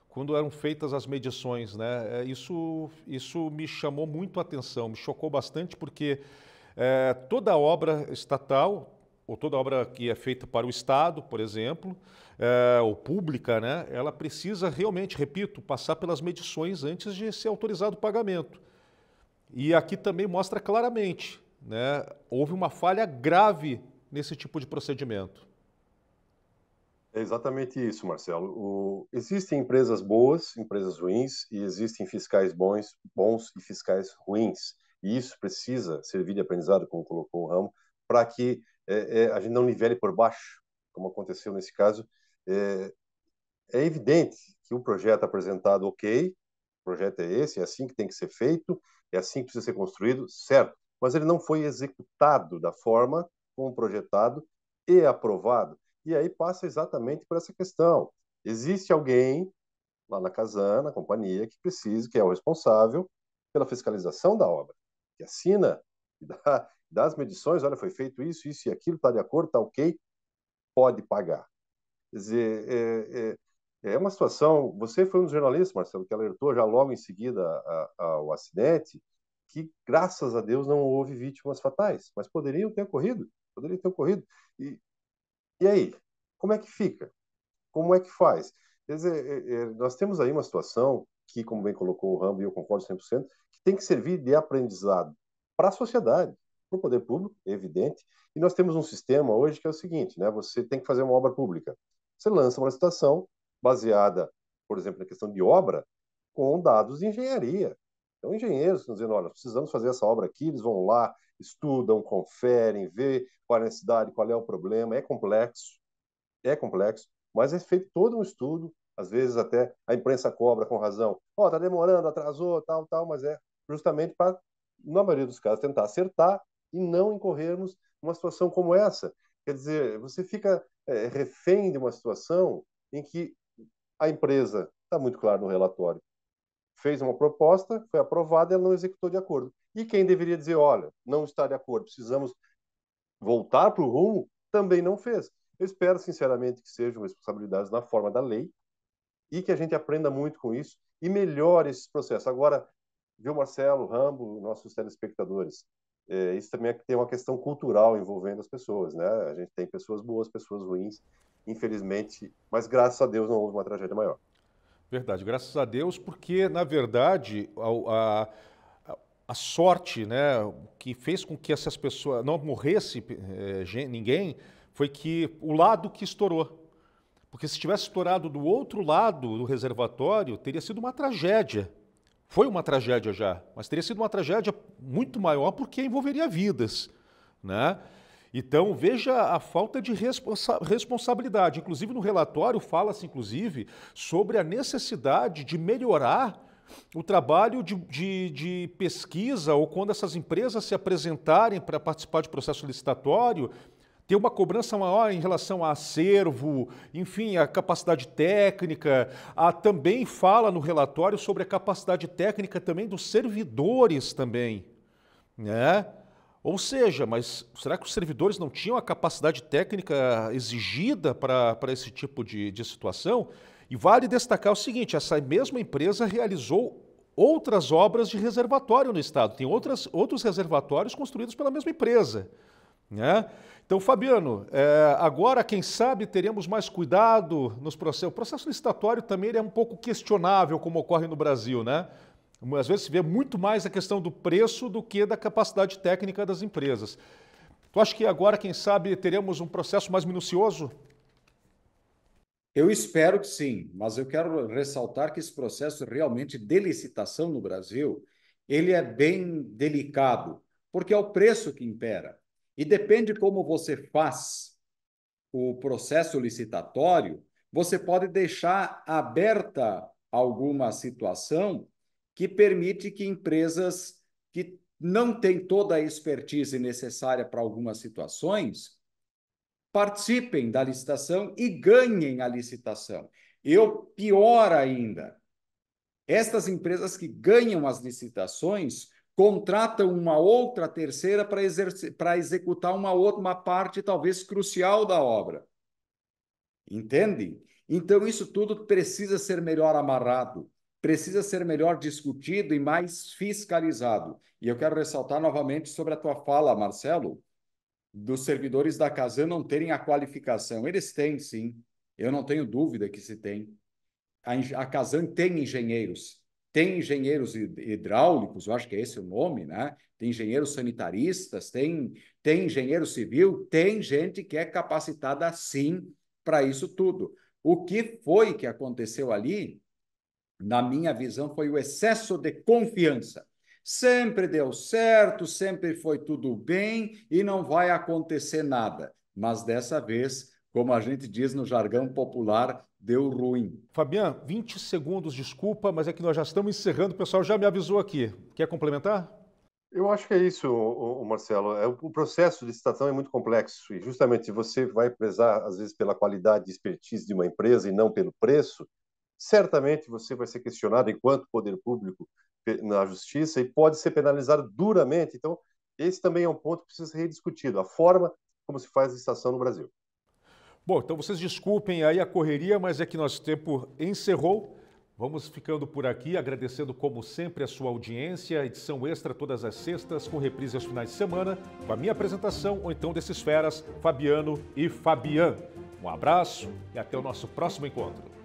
quando eram feitas as medições, né? É, isso, isso me chamou muito a atenção, me chocou bastante, porque é, toda obra estatal, ou toda obra que é feita para o Estado, por exemplo, é, ou pública, né, ela precisa realmente, repito, passar pelas medições antes de ser autorizado o pagamento. E aqui também mostra claramente, né, houve uma falha grave nesse tipo de procedimento. É exatamente isso, Marcelo. O, existem empresas boas, empresas ruins, e existem fiscais bons, bons e fiscais ruins. E isso precisa servir de aprendizado, como colocou o Ramo, para que é, é, a gente não nivele por baixo, como aconteceu nesse caso. É, é evidente que o projeto apresentado, ok, o projeto é esse, é assim que tem que ser feito, é assim que precisa ser construído, certo, mas ele não foi executado da forma como projetado e aprovado. E aí passa exatamente por essa questão. Existe alguém lá na Casana na companhia, que precisa, que é o responsável pela fiscalização da obra que assina das dá, dá as medições, olha, foi feito isso, isso e aquilo, está de acordo, está ok, pode pagar. Quer dizer, é, é, é, uma situação. Você foi um dos jornalistas, Marcelo, que alertou já logo em seguida ao acidente, que graças a Deus não houve vítimas fatais, mas poderiam ter ocorrido, poderiam ter ocorrido. E, e aí, como é que fica? Como é que faz? Quer dizer, é, é nós temos aí uma situação que, como bem colocou o Rambo, e eu concordo 100%, tem que servir de aprendizado para a sociedade, para o poder público, é evidente. E nós temos um sistema hoje que é o seguinte, né? Você tem que fazer uma obra pública. Você lança uma licitação baseada, por exemplo, na questão de obra, com dados de engenharia. Então, engenheiros estão dizendo, olha, precisamos fazer essa obra aqui, eles vão lá, estudam, conferem, vê qual é a necessidade, qual é o problema, é complexo, é complexo, mas é feito todo um estudo, às vezes até a imprensa cobra com razão, ó, oh, tá demorando, atrasou, tal, tal, mas é justamente para, na maioria dos casos, tentar acertar e não incorrermos numa situação como essa. Quer dizer, você fica é, refém de uma situação em que a empresa, está muito claro no relatório, fez uma proposta, foi aprovada, ela não executou de acordo. E quem deveria dizer, olha, não está de acordo, precisamos voltar para o rumo, também não fez. Eu espero, sinceramente, que sejam responsabilidades na forma da lei e que a gente aprenda muito com isso e melhore esse processo. Agora, viu, Marcelo, Rambo, nossos telespectadores? É, isso também é, tem uma questão cultural envolvendo as pessoas, né? A gente tem pessoas boas, pessoas ruins, infelizmente, mas graças a Deus não houve uma tragédia maior. Verdade, graças a Deus, porque, na verdade, a, a, a sorte né, que fez com que essas pessoas não morresse é, ninguém foi que o lado que estourou. Porque se tivesse estourado do outro lado do reservatório, teria sido uma tragédia. Foi uma tragédia já, mas teria sido uma tragédia muito maior porque envolveria vidas, né? Então, veja a falta de responsa responsabilidade. Inclusive, no relatório fala-se, inclusive, sobre a necessidade de melhorar o trabalho de, de, de, pesquisa ou quando essas empresas se apresentarem para participar de processo licitatório, ter uma cobrança maior em relação a acervo, enfim, a capacidade técnica. A, ah, também fala no relatório sobre a capacidade técnica também dos servidores também, né? Ou seja, mas será que os servidores não tinham a capacidade técnica exigida para esse tipo de, de situação? E vale destacar o seguinte: essa mesma empresa realizou outras obras de reservatório no estado, tem outras, outros reservatórios construídos pela mesma empresa. Né? Então, Fabiano, é, agora, quem sabe, teremos mais cuidado nos processos. O processo licitatório também é um pouco questionável, como ocorre no Brasil, né? Às vezes se vê muito mais a questão do preço do que da capacidade técnica das empresas. Tu acha que agora, quem sabe, teremos um processo mais minucioso? Eu espero que sim, mas eu quero ressaltar que esse processo realmente de licitação no Brasil, ele é bem delicado, porque é o preço que impera. E depende como você faz o processo licitatório, você pode deixar aberta alguma situação que permite que empresas que não têm toda a expertise necessária para algumas situações participem da licitação e ganhem a licitação. Eu pior ainda, estas empresas que ganham as licitações contratam uma outra terceira para, exercer, para executar uma outra uma parte talvez crucial da obra. Entende? Então isso tudo precisa ser melhor amarrado, precisa ser melhor discutido e mais fiscalizado. E eu quero ressaltar novamente sobre a tua fala, Marcelo, dos servidores da Casan não terem a qualificação. Eles têm, sim. Eu não tenho dúvida que se tem. a Casan tem engenheiros, tem engenheiros hidráulicos, eu acho que é esse o nome, né? Tem engenheiros sanitaristas, tem, tem engenheiro civil, tem gente que é capacitada sim para isso tudo. O que foi que aconteceu ali? Na minha visão, foi o excesso de confiança. Sempre deu certo, sempre foi tudo bem e não vai acontecer nada. Mas dessa vez como a gente diz no jargão popular, deu ruim. Fabiano, 20 segundos, desculpa, mas é que nós já estamos encerrando, o pessoal já me avisou aqui. Quer complementar? Eu acho que é isso, Marcelo. É, o processo de licitação é muito complexo e justamente você vai prezar, às vezes, pela qualidade e expertise de uma empresa e não pelo preço. Certamente você vai ser questionado enquanto poder público na justiça e pode ser penalizado duramente. Então, esse também é um ponto que precisa ser rediscutido, a forma como se faz licitação no Brasil. Bom, então vocês desculpem aí a correria, mas é que nosso tempo encerrou. Vamos ficando por aqui, agradecendo como sempre a sua audiência, edição extra todas as sextas, com reprise aos finais de semana, com a minha apresentação, ou então desses feras, Fabiano e Fabian. Um abraço e até o nosso próximo encontro.